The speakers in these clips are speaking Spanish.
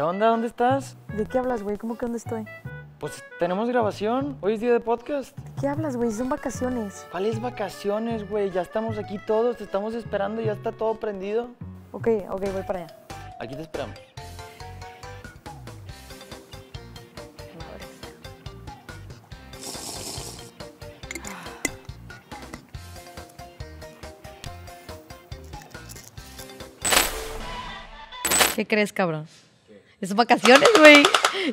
¿Qué onda? ¿Dónde estás? ¿De qué hablas, güey? ¿Cómo que dónde estoy? Pues tenemos grabación. Hoy es día de podcast. ¿De qué hablas, güey? Son vacaciones. ¿Cuáles vacaciones, güey? Ya estamos aquí todos, te estamos esperando, ya está todo prendido. Ok, ok, voy para allá. Aquí te esperamos. ¿Qué crees, cabrón? Es vacaciones, güey.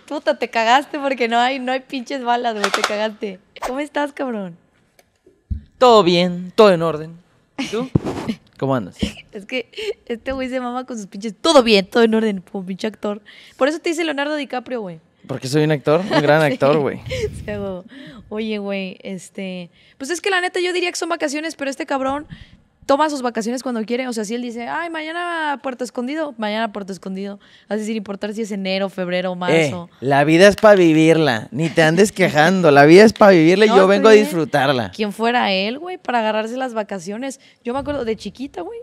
Puta, te cagaste porque no hay, no hay pinches balas, güey. Te cagaste. ¿Cómo estás, cabrón? Todo bien, todo en orden. ¿Y tú? ¿Cómo andas? Es que este güey se mama con sus pinches. Todo bien, todo en orden, pinche actor. Por eso te dice Leonardo DiCaprio, güey. Porque soy un actor, un gran actor, güey. Oye, güey, este. Pues es que la neta yo diría que son vacaciones, pero este cabrón toma sus vacaciones cuando quiere. O sea, si él dice, ay, mañana a Puerto Escondido, mañana a Puerto Escondido. Así sin importar si es enero, febrero, eh, marzo. la vida es para vivirla. Ni te andes quejando. La vida es para vivirla y yo vengo a disfrutarla. Quien fuera él, güey, para agarrarse las vacaciones. Yo me acuerdo de chiquita, güey.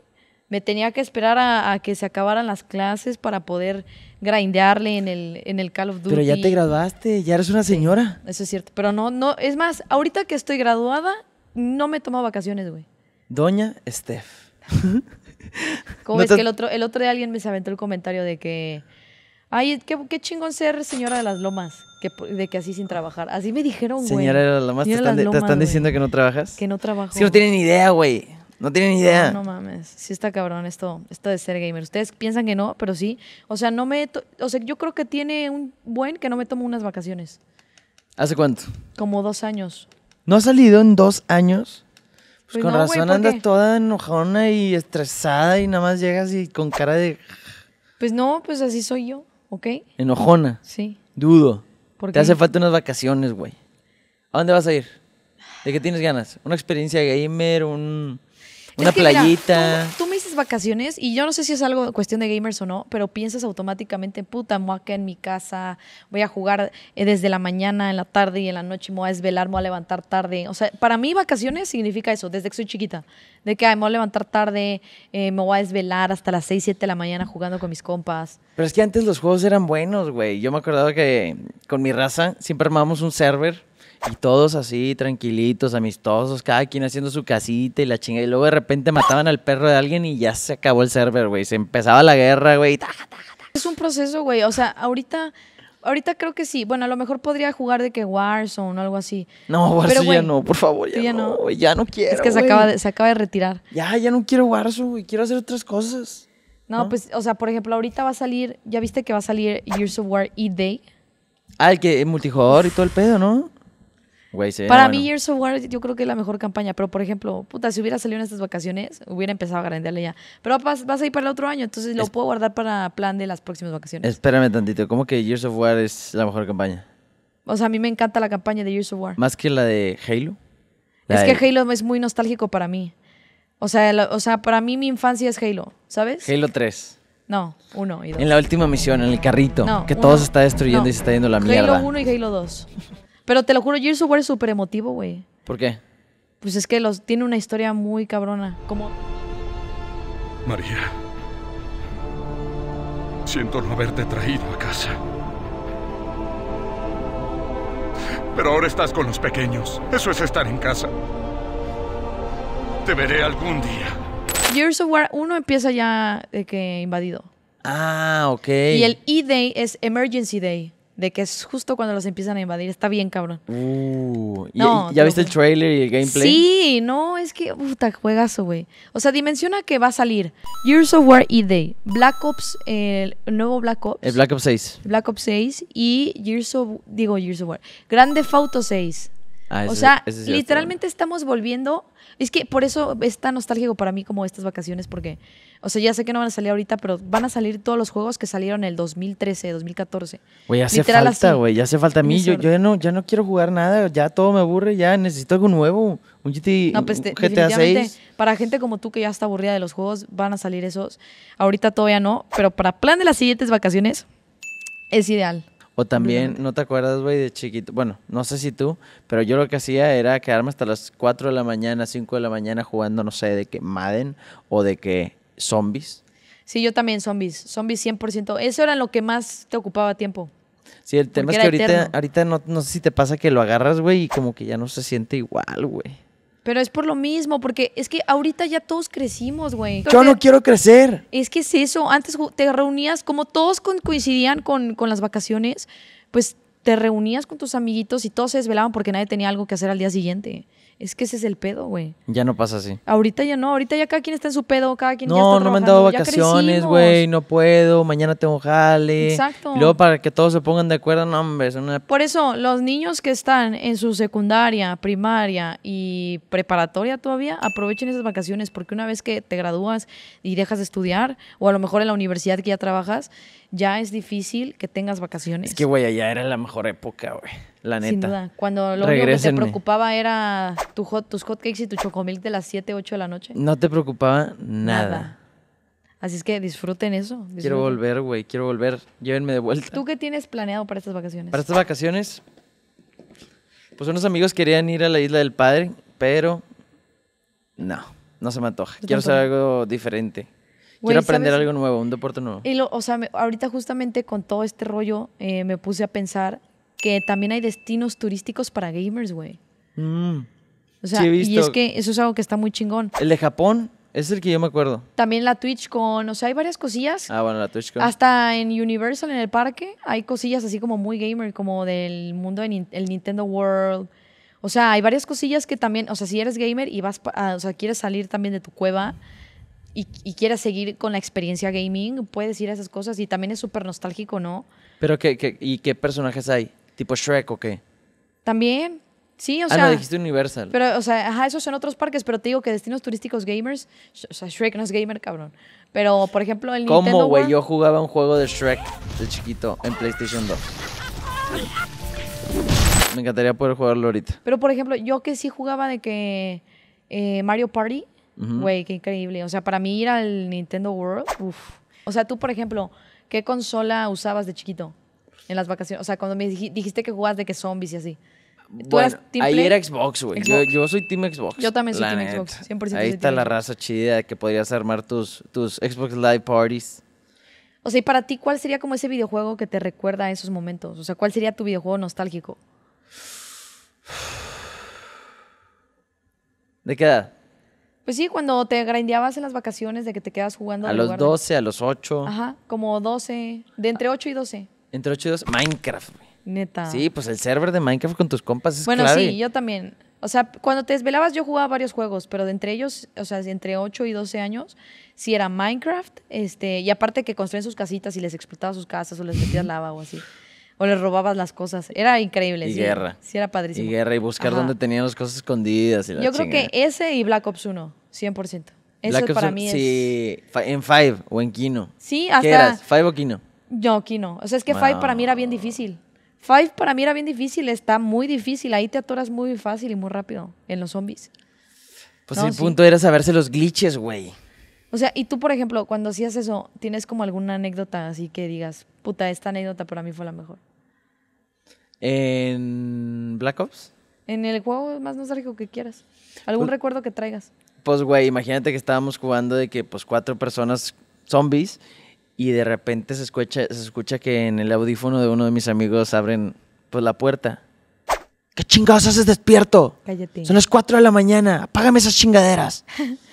Me tenía que esperar a, que se acabaran las clases para poder grindearle en el, en el Call of Duty. Pero ya te graduaste, ya eres una señora. eso es cierto. Pero no, no, es más, ahorita que estoy graduada, no me tomo vacaciones, güey. Doña Steph. ¿Cómo es que el otro, el otro alguien me se aventó el comentario de que. Ay, qué, chingón ser señora de las lomas. Que, de que así sin trabajar. Así me dijeron, güey. Señora de las lomas, te están, diciendo que no trabajas. Que no trabajo. que no tienen ni idea, güey. No tienen ni idea. No, mames. Sí está cabrón esto, esto de ser gamer. Ustedes piensan que no, pero sí. O sea, no me. O sea, yo creo que tiene un buen que no me tomo unas vacaciones. ¿Hace cuánto? Como dos años. ¿No ha salido en dos años? Pues con razón andas toda enojona y estresada y nada más llegas y con cara de... Pues no, pues así soy yo, ¿ok? Enojona. Sí. Dudo. ¿Por Te hace falta unas vacaciones, güey. ¿A dónde vas a ir? ¿De qué tienes ganas? ¿Una experiencia gamer? ¿Una playita? tú, vacaciones, y yo no sé si es algo cuestión de gamers o no, pero piensas automáticamente, puta, me voy a quedar en mi casa, voy a jugar eh, desde la mañana, en la tarde y en la noche, me voy a desvelar, me voy a levantar tarde. O sea, para mí vacaciones significa eso, desde que soy chiquita, de que me voy a levantar tarde, eh, me voy a desvelar hasta las 6, 7 de la mañana jugando con mis compas. Pero es que antes los juegos eran buenos, güey. Yo me acordaba que con mi raza siempre armábamos un server y todos así, tranquilitos, amistosos, cada quien haciendo su casita y la chingada Y luego de repente mataban al perro de alguien y ya se acabó el server, güey. Se empezaba la guerra, güey. Es un proceso, güey. O sea, ahorita ahorita creo que sí. Bueno, a lo mejor podría jugar de que Warzone o algo así. No, Warzone ya no, por favor, ya, no, ya no quiero. Es que se acaba, de, se acaba, de, retirar. Ya, ya no quiero Warzone, güey, quiero hacer otras cosas. No, pues, o sea, por ejemplo, ahorita va a salir, ya viste que va a salir Years of War E-Day. Ah, el que multijugador y todo el pedo, ¿no? Para mí, Years of War, yo creo que es la mejor campaña. Pero, por ejemplo, puta, si hubiera salido en estas vacaciones, hubiera empezado a agrandarle ya. Pero vas, a ir para el otro año, entonces lo puedo guardar para plan de las próximas vacaciones. Espérame tantito, ¿cómo que Years of War es la mejor campaña? O sea, a mí me encanta la campaña de Years of War. ¿Más que la de Halo? es que Halo es muy nostálgico para mí. O sea, o sea, para mí mi infancia es Halo, ¿sabes? Halo 3. No, 1 y 2. En la última misión, en el carrito, que todos todo se está destruyendo y se está yendo la mierda. Halo 1 y Halo 2. Pero te lo juro, Gears of War es súper emotivo, güey. ¿Por qué? Pues es que los, tiene una historia muy cabrona. Como. María. Siento no haberte traído a casa. Pero ahora estás con los pequeños. Eso es estar en casa. Te veré algún día. Gears of War 1 empieza ya de que invadido. Ah, ok. Y el E-Day es Emergency Day. De que es justo cuando los empiezan a invadir. Está bien, cabrón. Uh, ¿Ya viste el trailer y el gameplay? Sí, no, es que. Puta, juegazo, güey. O sea, dimensiona que va a salir Years of War y day Black Ops, el nuevo Black Ops. El Black Ops 6. Black Ops 6 y Years of. Digo, Years of War. Grande Fauto 6. Ah, o sea, literalmente estamos volviendo. Es que por eso es tan nostálgico para mí como estas vacaciones, porque, o sea, ya sé que no van a salir ahorita, pero van a salir todos los juegos que salieron en el 2013, 2014. Güey, hace falta, güey, ya hace falta a mí. Yo, yo, ya, no, ya no quiero jugar nada, ya todo me aburre, ya necesito algo nuevo. Un, GT, no, pues, GTA 6. Para gente como tú que ya está aburrida de los juegos, van a salir esos. Ahorita todavía no, pero para plan de las siguientes vacaciones, es ideal. O también, ¿no te acuerdas, güey, de chiquito? Bueno, no sé si tú, pero yo lo que hacía era quedarme hasta las 4 de la mañana, 5 de la mañana jugando, no sé, de que Madden o de que zombies. Sí, yo también zombies, zombies 100%. Eso era lo que más te ocupaba tiempo. Sí, el tema es que ahorita, ahorita no, no sé si te pasa que lo agarras, güey, y como que ya no se siente igual, güey. Pero es por lo mismo, porque es que ahorita ya todos crecimos, güey. Yo no quiero crecer. Es que es eso. Antes te reunías, como todos coincidían con, las vacaciones, pues te reunías con tus amiguitos y todos se desvelaban porque nadie tenía algo que hacer al día siguiente. Es que ese es el pedo, güey. Ya no pasa así. Ahorita ya no, ahorita ya cada quien está en su pedo, cada quien no, ya está No, no me han dado vacaciones, güey, no puedo, mañana tengo jale. Exacto. Y luego para que todos se pongan de acuerdo, no, hombre, Por eso, los niños que están en su secundaria, primaria y preparatoria todavía, aprovechen esas vacaciones, porque una vez que te gradúas y dejas de estudiar, o a lo mejor en la universidad que ya trabajas, ya es difícil que tengas vacaciones. Es que, güey, allá era la mejor época, güey. La neta. Sin duda. Cuando lo único que te preocupaba era tu hot, tus hotcakes y tu chocomilk de las 7, 8 de la noche. No te preocupaba nada. Así es que disfruten eso. Quiero volver, güey. Quiero volver. Llévenme de vuelta. ¿Tú qué tienes planeado para estas vacaciones? Para estas vacaciones, pues unos amigos querían ir a la isla del padre, pero no, no se me antoja. Quiero hacer algo diferente. Quiero aprender algo nuevo, un deporte nuevo. Y lo, o sea, ahorita justamente con todo este rollo eh, me puse a pensar que también hay destinos turísticos para gamers, güey. Mm. O sea, y es que eso es algo que está muy chingón. El de Japón es el que yo me acuerdo. También la Twitch con, o sea, hay varias cosillas. Ah, bueno, la Twitch con. Hasta en Universal, en el parque, hay cosillas así como muy gamer, como del mundo del Nintendo World. O sea, hay varias cosillas que también, o sea, si eres gamer y vas, ah, o sea, quieres salir también de tu cueva y, quieres seguir con la experiencia gaming, puedes ir a esas cosas y también es súper nostálgico, ¿no? Pero, qué, y qué personajes hay? ¿Tipo Shrek o qué? También. Sí, o sea. Ah, no, dijiste Universal. Pero, o sea, ajá, esos son otros parques, pero te digo que destinos turísticos gamers. O sea, Shrek no es gamer, cabrón. Pero, por ejemplo, el ¿Cómo, güey? Yo jugaba un juego de Shrek de chiquito en PlayStation 2. Me encantaría poder jugarlo ahorita. Pero, por ejemplo, yo que sí jugaba de que eh, Mario Party, güey, qué increíble. O sea, para mí ir al Nintendo World, Uf. O sea, tú, por ejemplo, ¿qué consola usabas de chiquito? en las vacaciones? O sea, cuando me dijiste que jugabas de que zombies y así. ¿Tú team ahí era Xbox, güey. Yo, soy Team Xbox. Yo también soy Team Xbox, 100%. Ahí está la raza chida de que podrías armar tus, tus Xbox Live Parties. O sea, y para ti, ¿cuál sería como ese videojuego que te recuerda a esos momentos? O sea, ¿cuál sería tu videojuego nostálgico? ¿De qué edad? Pues sí, cuando te grindeabas en las vacaciones de que te quedas jugando. A los 12, a los 8. Ajá, como 12, de entre 8 y 12. Entre 8 y 2, Minecraft. Neta. Sí, pues el server de Minecraft con tus compas es Bueno, sí, yo también. O sea, cuando te desvelabas yo jugaba varios juegos, pero de entre ellos, o sea, entre 8 y 12 años, si era Minecraft, este, y aparte que construían sus casitas y les explotabas sus casas o les metías lava o así. O les robabas las cosas. Era increíble. Y guerra. Sí, era padrísimo. Y guerra, y buscar dónde tenían las cosas escondidas. Y yo creo que ese y Black Ops 1, 100%. Eso Black para mí Sí, en Five o en Kino. Sí, hasta... ¿Qué eras? ¿Five o Kino? No, aquí no. O sea, es que Five para mí era bien difícil. Five para mí era bien difícil, está muy difícil. Ahí te atoras muy fácil y muy rápido en los zombies. Pues el punto era saberse los glitches, güey. O sea, y tú, por ejemplo, cuando hacías eso, ¿tienes como alguna anécdota así que digas, puta, esta anécdota para mí fue la mejor? ¿En Black Ops? En el juego más nostálgico que quieras. ¿Algún pues recuerdo que traigas? Pues, güey, imagínate que estábamos jugando de que, pues, cuatro personas zombies y de repente se escucha, se escucha que en el audífono de uno de mis amigos abren pues la puerta. ¿Qué chingados haces despierto? Son las 4 de la mañana. Apágame esas chingaderas.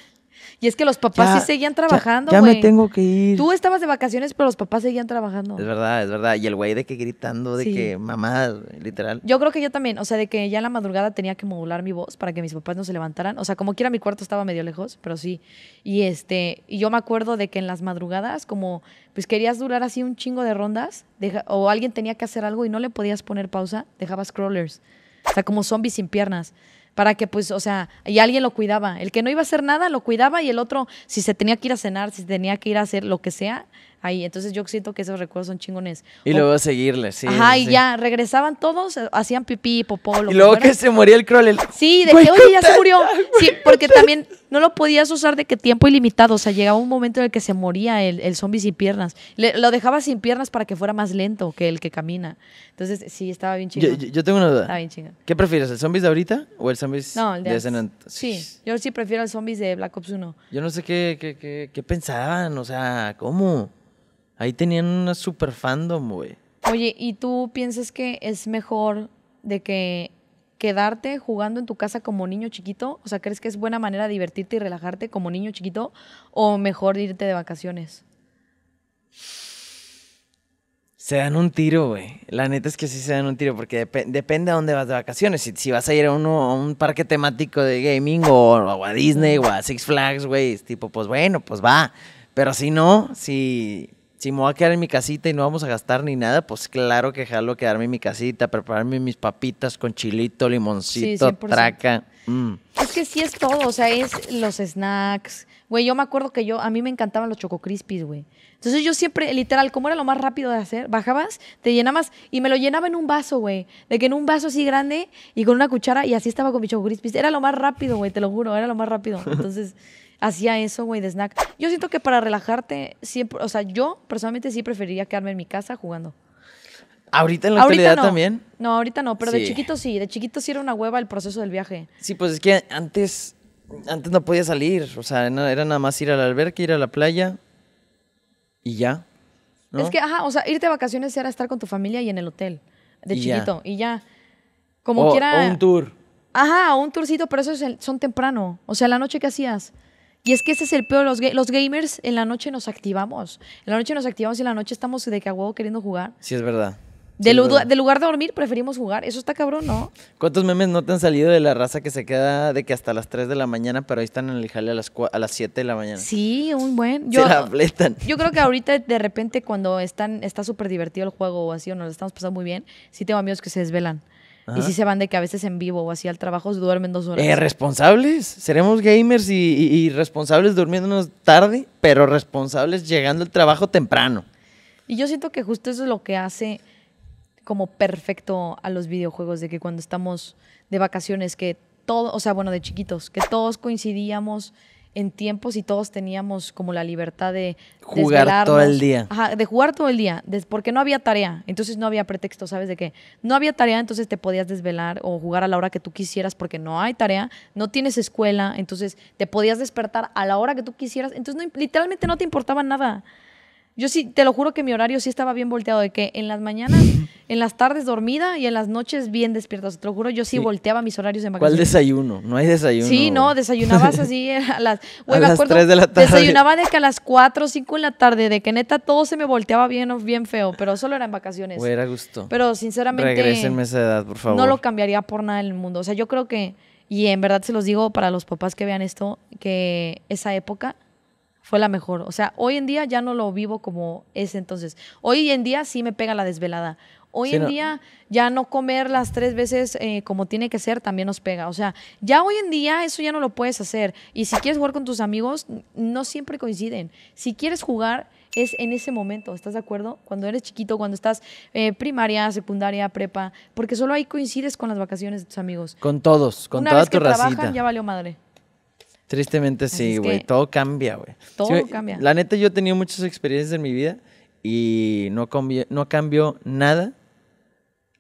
Y es que los papás sí seguían trabajando, Ya, ya me tengo que ir. Tú estabas de vacaciones, pero los papás seguían trabajando. Es verdad, es verdad. Y el güey de que gritando, de que mamá, literal. Yo creo que yo también, o sea, de que ya en la madrugada tenía que modular mi voz para que mis papás no se levantaran. O sea, como quiera mi cuarto estaba medio lejos, pero sí. Y este, y yo me acuerdo de que en las madrugadas, como pues querías durar así un chingo de rondas, o alguien tenía que hacer algo y no le podías poner pausa, dejabas crawlers. O sea, como zombies sin piernas para que pues, o sea, y alguien lo cuidaba. El que no iba a hacer nada, lo cuidaba y el otro, si se tenía que ir a cenar, si tenía que ir a hacer lo que sea, ahí. Entonces yo siento que esos recuerdos son chingones. Y luego seguirles, sí. Ajá, y ya regresaban todos, eh, hacían pipí, popó, Y luego que, se moría el crawler. Sí, de que, oye, ya se murió. Sí, porque también no lo podías usar de que tiempo ilimitado. O sea, llegaba un momento en el que se moría el, el zombie sin piernas. lo dejaba sin piernas para que fuera más lento que el que camina. Entonces, sí, estaba bien chingón. Yo, tengo una duda. Estaba bien chingón. ¿Qué prefieres, el zombies de ahorita o el zombies no, de, Sí, yo sí prefiero el zombies de Black Ops 1. Yo no sé qué, qué, qué pensaban, o sea, ¿cómo? Ahí tenían una super fandom, güey. Oye, ¿y tú piensas que es mejor de que quedarte jugando en tu casa como niño chiquito? O sea, ¿crees que es buena manera de divertirte y relajarte como niño chiquito? ¿O mejor irte de vacaciones? Se dan un tiro, güey. La neta es que sí se dan un tiro, porque depende a dónde vas de vacaciones. Si, vas a ir a, un parque temático de gaming o, o a Disney o a Six Flags, güey, tipo, pues bueno, pues va. Pero si no, si si me voy a quedar en mi casita y no vamos a gastar ni nada, pues claro que dejarlo quedarme en mi casita, prepararme mis papitas con chilito, limoncito, traca. Mm. Es que sí es todo, o sea, es los snacks. Güey, yo me acuerdo que yo, a mí me encantaban los Choco Crispies, güey. Entonces yo siempre, literal, como era lo más rápido de hacer, bajabas, te llenabas y me lo llenaba en un vaso, güey. De que en un vaso así grande y con una cuchara y así estaba con mi Choco Era lo más rápido, güey, te lo juro, era lo más rápido. Entonces, hacía eso, güey, de snack. Yo siento que para relajarte, siempre, o sea, yo personalmente sí preferiría quedarme en mi casa jugando. ¿Ahorita en la ahorita también? No, ahorita no, pero de chiquito sí. De chiquito sí era una hueva el proceso del viaje. Sí, pues es que antes, antes no podía salir. O sea, era nada más ir al alberca, ir a la playa y ya. Es que, ajá, o sea, irte a vacaciones era estar con tu familia y en el hotel. De chiquito, y ya. Como quiera. O un tour. Ajá, un tourcito, pero eso son temprano. O sea, la noche que hacías. Y es que ese es el peor. Los, los gamers en la noche nos activamos. En la noche nos activamos y en la noche estamos de huevo queriendo jugar. Sí, es verdad. De, de, lugar de dormir, preferimos jugar. Eso está cabrón, ¿no? ¿Cuántos memes no te han salido de la raza que se queda de que hasta las 3 de la mañana, pero ahí están en el jale a las, a las 7 de la mañana? Sí, un buen. Yo, se la Yo creo que ahorita, de repente, cuando están, está súper divertido el juego o así, o nos lo estamos pasando muy bien, sí tengo amigos que se desvelan. Y si se van de que a veces en vivo o así al trabajo duermen dos horas. Eh, responsables. Seremos gamers y, responsables durmiéndonos tarde, pero responsables llegando al trabajo temprano. Y yo siento que justo eso es lo que hace como perfecto a los videojuegos, de que cuando estamos de vacaciones, que todos, o sea, bueno, de chiquitos, que todos coincidíamos en tiempos y todos teníamos como la libertad de jugar todo el día. de jugar todo el día, porque no había tarea, entonces no había pretexto, ¿sabes de qué? No había tarea, entonces te podías desvelar o jugar a la hora que tú quisieras porque no hay tarea, no tienes escuela, entonces te podías despertar a la hora que tú quisieras, entonces literalmente no te importaba nada. Yo sí, te lo juro que mi horario sí estaba bien volteado, de que en las mañanas, en las tardes dormida y en las noches bien despierta. te lo juro, yo sí, volteaba mis horarios de vacaciones. ¿Cuál desayuno? No hay desayuno. Sí, no, desayunabas así eh, a las, a 3 de la tarde. Desayunaba de que a las 4 o 5 de la tarde, de que neta todo se me volteaba bien, bien feo, pero solo era en vacaciones. Güey, era gusto. Pero sinceramente. Regrésenme esa edad, por favor. No lo cambiaría por nada en el mundo. O sea, yo creo que, y en verdad se los digo para los papás que vean esto, que esa época fue la mejor. O sea, hoy en día ya no lo vivo como es entonces. Hoy en día sí me pega la desvelada. Hoy en día ya no comer las tres veces eh, como tiene que ser también nos pega. O sea, ya hoy en día eso ya no lo puedes hacer. Y si quieres jugar con tus amigos, no siempre coinciden. Si quieres jugar, es en ese momento, ¿estás de acuerdo? Cuando eres chiquito, cuando estás eh, primaria, secundaria, prepa, porque solo ahí coincides con las vacaciones de tus amigos. Con todos, con toda tu que trabajan, ya valió madre. Tristemente sí, güey. Todo cambia, güey. Todo cambia. La neta, yo he tenido muchas experiencias en mi vida y no, cambió, nada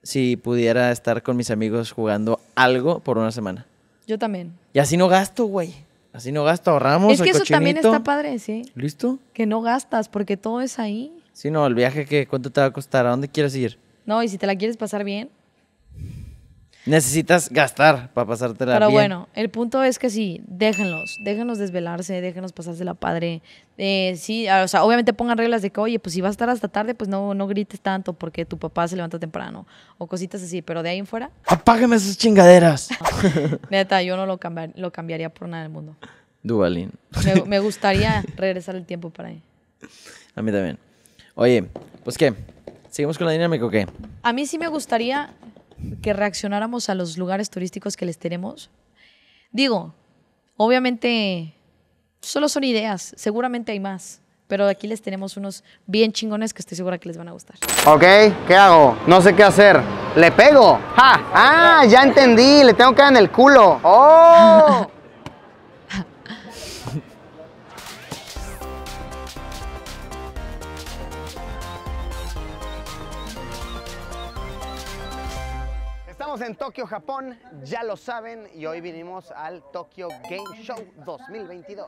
si pudiera estar con mis amigos jugando algo por una semana. Yo también. Y así no gasto, güey. Así no gasto, ahorramos. Es que eso también está padre, sí. ¿Listo? Que no gastas porque todo es ahí. Sí, no, el viaje que cuánto te va a costar, a dónde quieres ir. No, y si te la quieres pasar bien. Necesitas gastar para pasártela Pero bueno, el punto es que sí, déjenlos, déjenlos desvelarse, déjenlos la padre. Eh, sí, ah, o sea, obviamente pongan reglas de que, oye, pues si vas a estar hasta tarde, pues no, no grites tanto porque tu papá se levanta temprano o cositas así, pero de ahí en fuera. ¡Apágame esas chingaderas! neta, yo no lo, cambiaría por nada del mundo. Duvalín. Me, me gustaría regresar el tiempo para ahí. A mí también. Oye, pues qué, ¿seguimos con la dinámica o qué? A mí sí me gustaría que reaccionáramos a los lugares turísticos que les tenemos. Digo, obviamente, solo son ideas, seguramente hay más, pero aquí les tenemos unos bien chingones que estoy segura que les van a gustar. Ok, ¿qué hago? No sé qué hacer. ¿Le pego? ¡Ja! ¡Ah! Ya entendí, le tengo que dar en el culo. ¡Oh! en Tokio, Japón, ya lo saben, y hoy vinimos al Tokyo Game Show 2022.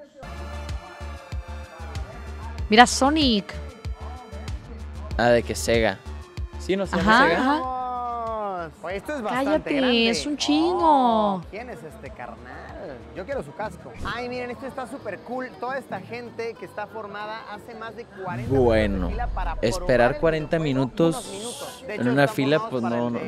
Mira Sonic. Ah, de que Sega. Sí, no se Sega es Cállate, es un chingo. Oh, ¿Quién es este carnal? Yo quiero su casco. Ay, miren, esto está súper cool. Toda esta gente que está formada hace más de 40 Bueno, esperar 40 minutos, en una fila, pues no, no, no,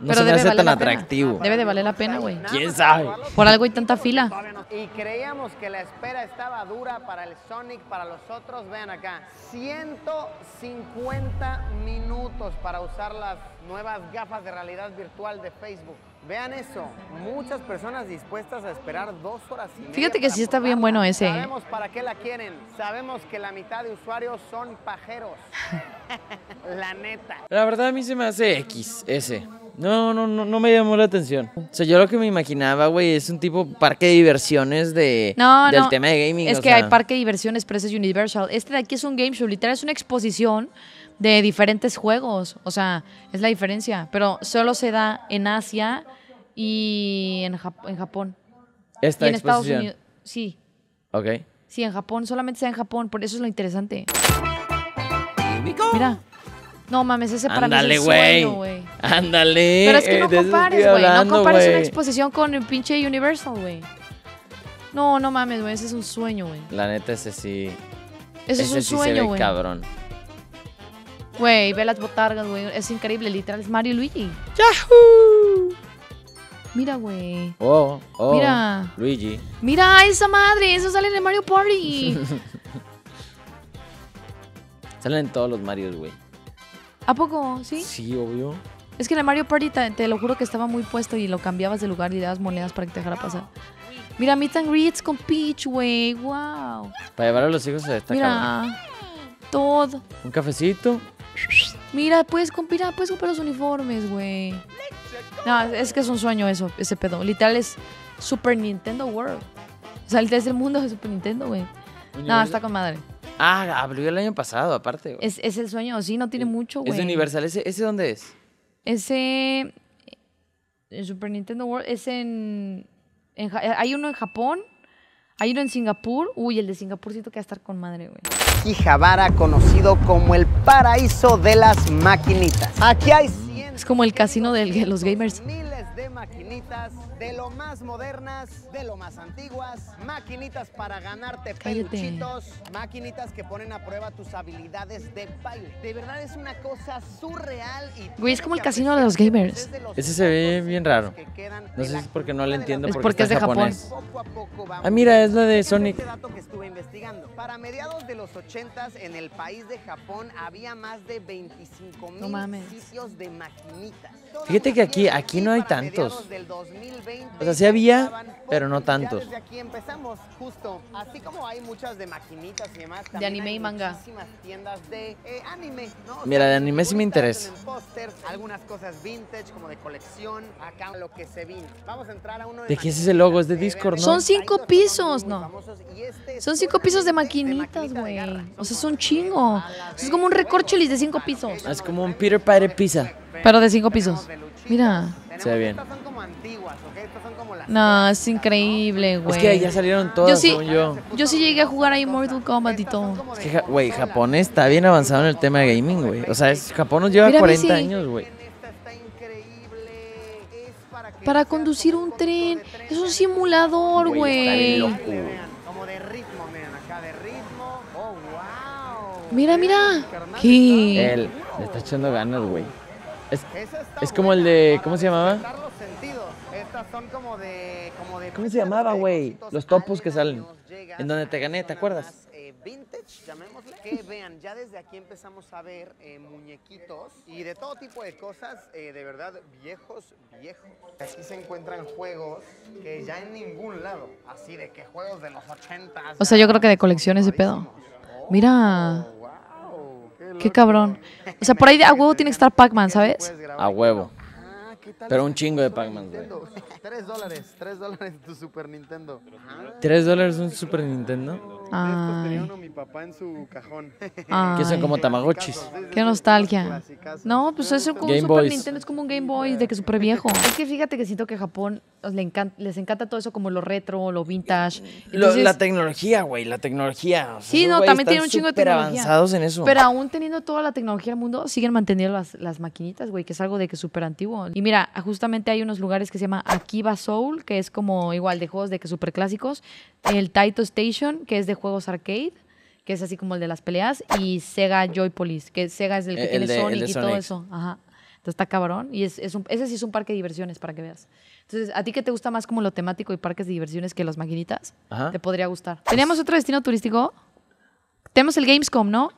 no se me hace tan atractivo. Debe de valer la pena, güey. ¿Quién sabe? Por algo hay tanta fila. Y creíamos que la espera estaba dura para el Sonic, para los otros. Vean acá, 150 minutos para usar las nuevas gafas de realidad virtual virtual de Facebook. Vean eso, muchas personas dispuestas a esperar dos horas y Fíjate que sí está bien bueno ese. ¿eh? Sabemos para qué la quieren, sabemos que la mitad de usuarios son pajeros. la neta. La verdad a mí se me hace X, ese. No, no, no, no me llamó la atención. O sea, yo lo que me imaginaba, güey, es un tipo parque de diversiones de, del tema de gaming. Es que hay parque de diversiones, pero ese es Universal. Este de aquí es un game show, literal, es una exposición de diferentes juegos. O sea, es la diferencia. Pero solo se da en Asia y en, Japón. Esta y en exposición. Estados Unidos. Sí. Ok. Sí, en Japón. Solamente se da en Japón. Por eso es lo interesante. Mira. No mames, ese para mí es sueño, güey. Ándale. Pero es que no compares, güey. No compares una exposición con el pinche Universal, güey. No, no mames, güey. Ese es un sueño, güey. La neta, ese sí. Ese, es un sí sueño, güey. cabrón. Güey, ve las botargas, güey. Es increíble, literal, es Mario y Luigi. ¡Yahoo! Mira, güey. Oh, oh. Mira. Luigi. Mira esa madre, eso sale en el Mario Party. Salen todos los Marios, güey. ¿A poco? ¿Sí? Sí, obvio. Es que en el Mario Party te, lo juro que estaba muy puesto y lo cambiabas de lugar y dabas monedas para que te dejara pasar. Mira, meet and greets con Peach, güey. Wow. Para llevar a los hijos a esta Mira. Todo. Un cafecito. Mira, puedes pues, comprar, puedes comprar los uniformes, güey. No, es que es un sueño eso, ese pedo. Literal es Super Nintendo World. O sea, es el mundo de Super Nintendo, güey. No, está con madre. Ah, abrió el año pasado, aparte. Es, es, el sueño, sí, no tiene mucho, güey. Es Universal. ¿Ese, ¿Ese dónde es? Ese. Super Nintendo World es en. Eh, hay uno en Japón hay en Singapur. Uy, el de Singapurcito que va a estar con madre, güey. Kijabara, conocido como el paraíso de las maquinitas. Aquí hay... Es como el casino de los gamers maquinitas, de lo más modernas, de lo más antiguas, maquinitas para ganarte peluchitos, maquinitas que ponen a prueba tus habilidades de baile. De verdad es una cosa surreal y... Güey, es como el casino de los gamers. Ese se ve bien raro. No sé si es porque no lo entiendo. Es porque, es de japonés. Japón. Ah, mira, es la de Sonic. Este dato que estuve investigando. Para mediados de los 80 en el país de Japón había más de 25 mil sitios de maquinitas. Fíjate que aquí, aquí no hay tanto tantos. Del 2020, o sea, sí había, pero no tantos. Desde aquí empezamos, justo. Así como hay muchas de maquinitas y demás. De anime y manga. Muchísimas tiendas de eh, anime, ¿no? Mira, de anime sí me interesa. Posters, algunas cosas vintage, como de colección. Acá lo que se vino. Vamos a entrar a uno de. ¿De qué es ese logo? Es de Discord, ¿no? Son cinco pisos, no. Este son cinco pisos de maquinitas, güey. O sea, es un chingo. Es como un recorcholis de cinco pisos. Ah, es como un Peter Pan pizza. Pero de cinco pisos. Mira. Estas son como antiguas, ¿ok? Estas son como las no, es increíble, güey. Es que ya salieron todas, yo sí, yo. Yo sí llegué a jugar ahí Mortal Kombat y todo. Es que, güey, Japón está bien avanzado en el tema de gaming, güey. O sea, Japón nos lleva 40 años, güey. Para conducir un tren. Es un simulador, güey. Mira, mira. ¿Qué? Él le está echando ganas, güey. Es, como el de. ¿Cómo se llamaba? Estas son como de, como de ¿Cómo se llamaba, güey? Los topos que salen. En donde te gané, ¿te acuerdas? Eh, vintage, llamémosle. Que vean, ya desde aquí empezamos a ver eh, muñequitos y de todo tipo de cosas, eh, de verdad, viejos, viejos. Aquí se encuentran juegos que ya en ningún lado, así de que juegos de los 80. O sea, yo creo que de colecciones de pedo. Mira. Oh, Qué cabrón. O sea, por ahí a huevo tiene que estar Pac-Man, ¿sabes? A huevo. Ah, Pero un chingo de Pac-Man, güey. Tres dólares, tres dólares tu Super Nintendo. ¿Tres dólares un Super Nintendo? tenía uno mi papá en su cajón. Que son como tamagotchis. Qué nostalgia. No, pues es como un Super Nintendo, es como un Game Boy de que súper viejo. Es que fíjate que siento que Japón les encanta todo eso como lo retro, lo vintage. la tecnología, güey, la tecnología. Sí, no, también tiene un chingo de tecnología. en eso. pero aún teniendo toda la tecnología del mundo, siguen manteniendo las, las maquinitas, güey, que es algo de que súper antiguo. Y mira, justamente hay unos lugares que se llama Akiba Soul, que es como igual de juegos de que súper clásicos. El Taito Station, que es de juegos arcade, que es así como el de las peleas, y Sega Joy Police, que Sega es el que eh, tiene Sonic y todo eso. Ajá. Entonces está cabrón. Y es, un, ese sí es un parque de diversiones para que veas. Entonces, ¿a ti que te gusta más como lo temático y parques de diversiones que las maquinitas? Ajá. Te podría gustar. Teníamos otro destino turístico. Tenemos el Gamescom, ¿no?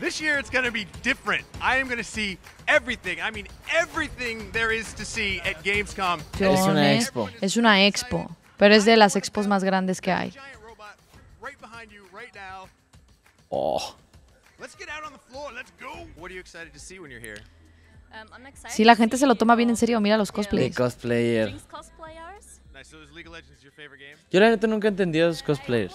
This year it's going to be different. I am going to see everything. I mean, everything there is to see at Gamescom. Es una expo. Es una expo, pero es de las expos más grandes que hay. Oh. Let's Let's get out on the floor. go. What are you excited to see when you're here? Um, sí, la gente se lo toma bien en serio. Mira los cosplays. The cosplayer. Yo la neta nunca entendí a los cosplayers.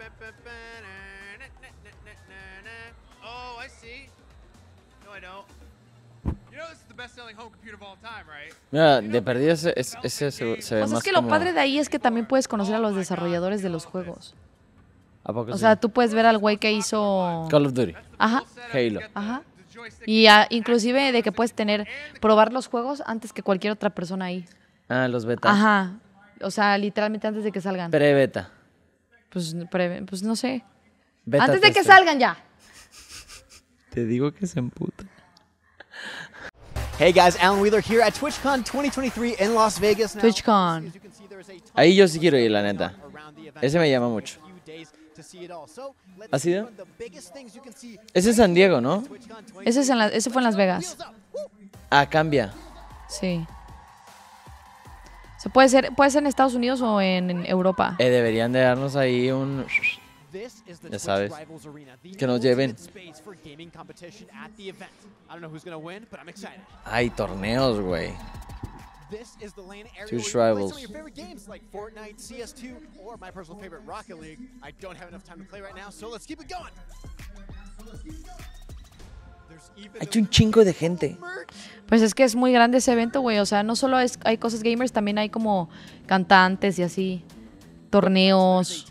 de perdida ese, se, ve pues es que lo padre de ahí es que también puedes conocer a oh los desarrolladores de los juegos. o sea, tú puedes ver al güey que hizo... Call of Duty. Ajá. Halo. Y inclusive de que puedes tener, probar los juegos antes que cualquier otra persona ahí. Ah, los beta Ajá. O sea, literalmente antes de que salgan. Pre-beta. Pues, pues no sé. antes de que salgan ya. Te digo que se emputa. Hey guys, Alan Wheeler here at TwitchCon 2023 in Las Vegas. TwitchCon. Ahí yo sí quiero ir, la neta. Ese me llama mucho. ¿Ha sido? Ese es San Diego, ¿no? Ese, es en fue en Las Vegas. Ah, cambia. Sí. O puede ser, puede ser en Estados Unidos o en, Europa. Eh, deberían de darnos ahí un ya sabes. Que nos lleven. Hay torneos, güey. This is the LAN area Two rivals. Some of your favorite games like Fortnite, CS2, or my personal favorite Rocket League. I don't have enough time to play right now, so let's keep it going. Hay un chingo de gente. Pues es que es muy grande ese evento, güey. O sea, no solo es, hay cosas gamers, también hay como cantantes y así. Torneos.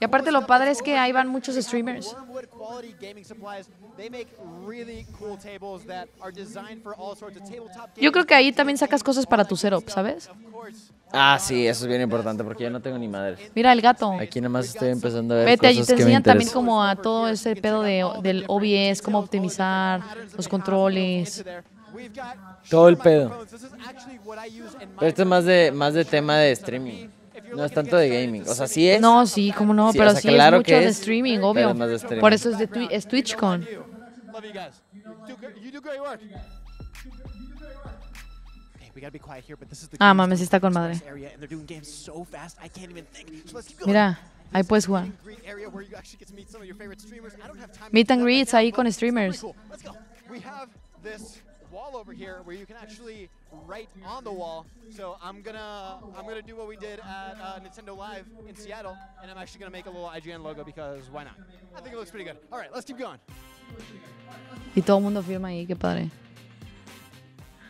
Y aparte lo padre es que ahí van muchos streamers. Yo creo que ahí también sacas cosas para tu setup, ¿sabes? Ah, sí, eso es bien importante porque yo no tengo ni madre. Mira el gato. Aquí nada más estoy empezando a ver Vete, allí te enseñan también como a todo ese pedo de, del OBS, cómo optimizar los controles. Todo el pedo. Pero esto es más de, más de tema de streaming. No es tanto de gaming, o sea, sí es. No, sí, cómo no, pero sí es mucho de streaming, obvio. Por eso es de TwitchCon. Ah, mames, está con madre. Mira, ahí puedes jugar. Meet and greets ahí con streamers. right on the wall. So I'm gonna I'm gonna do what we did at uh, Nintendo Live in Seattle, and I'm actually gonna make a little IGN logo because why not? I think it looks pretty good. All right, let's keep going. I todo el mundo firma ahí, qué padre.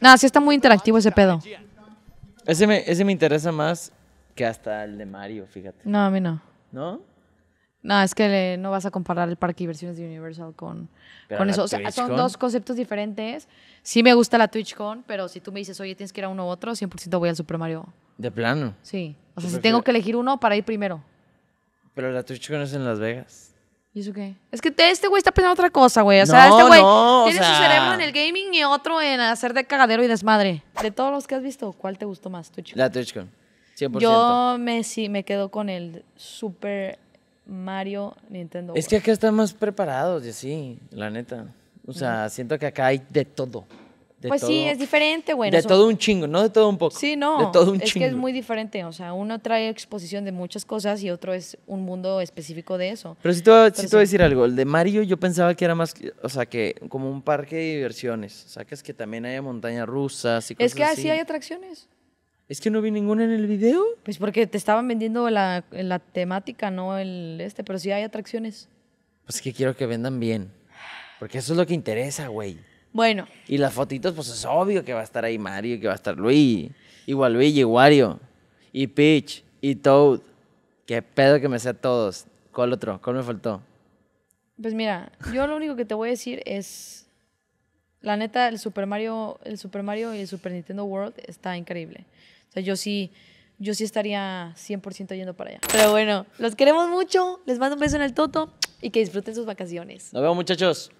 Nada, sí está muy interactivo ese pedo. Ese me, ese me interesa más que hasta el de Mario, fíjate. No, a mí no. ¿No? No, es que no vas a comparar el parque y versiones de Universal con, con eso. O sea, son dos conceptos diferentes. Sí me gusta la TwitchCon, pero si tú me dices, oye, tienes que ir a uno u otro, 100% voy al Super Mario. ¿De plano? Sí. O sea, si tengo que elegir uno para ir primero. Pero la TwitchCon es en Las Vegas. ¿Y eso qué? Es que este güey está pensando otra cosa, güey. O sea, este güey tiene su cerebro en el gaming y otro en hacer de cagadero y desmadre. De todos los que has visto, ¿cuál te gustó más? Twitch? La TwitchCon. 100%. Yo me, sí, me quedo con el Super Mario Nintendo. Es que acá están más preparados y así, la neta. O sea, siento que acá hay de todo pues sí, es diferente, bueno. De todo un chingo, no de todo un poco. Sí, no. todo es que es muy diferente. O sea, uno trae exposición de muchas cosas y otro es un mundo específico de eso. Pero si te, voy, a decir algo. El de Mario yo pensaba que era más, o sea, que como un parque de diversiones. O sea, que es que también haya montañas rusas y cosas así, Es que así hay atracciones. Es que no vi ninguna en el video. Pues porque te estaban vendiendo la, la temática, no el este, pero sí hay atracciones. Pues que quiero que vendan bien. Porque eso es lo que interesa, güey. Bueno. Y las fotitos, pues es obvio que va a estar ahí Mario, que va a estar Luigi, igual Luigi, Wario, y Peach, y Toad. Qué pedo que me sea todos. ¿Cuál otro? ¿Cuál me faltó? Pues mira, yo lo único que te voy a decir es. La neta, el Super Mario, el Super Mario y el Super Nintendo World está increíble. O sea, yo sí, yo sí estaría 100% yendo para allá. Pero bueno, los queremos mucho. Les mando un beso en el toto y que disfruten sus vacaciones. Nos vemos, muchachos.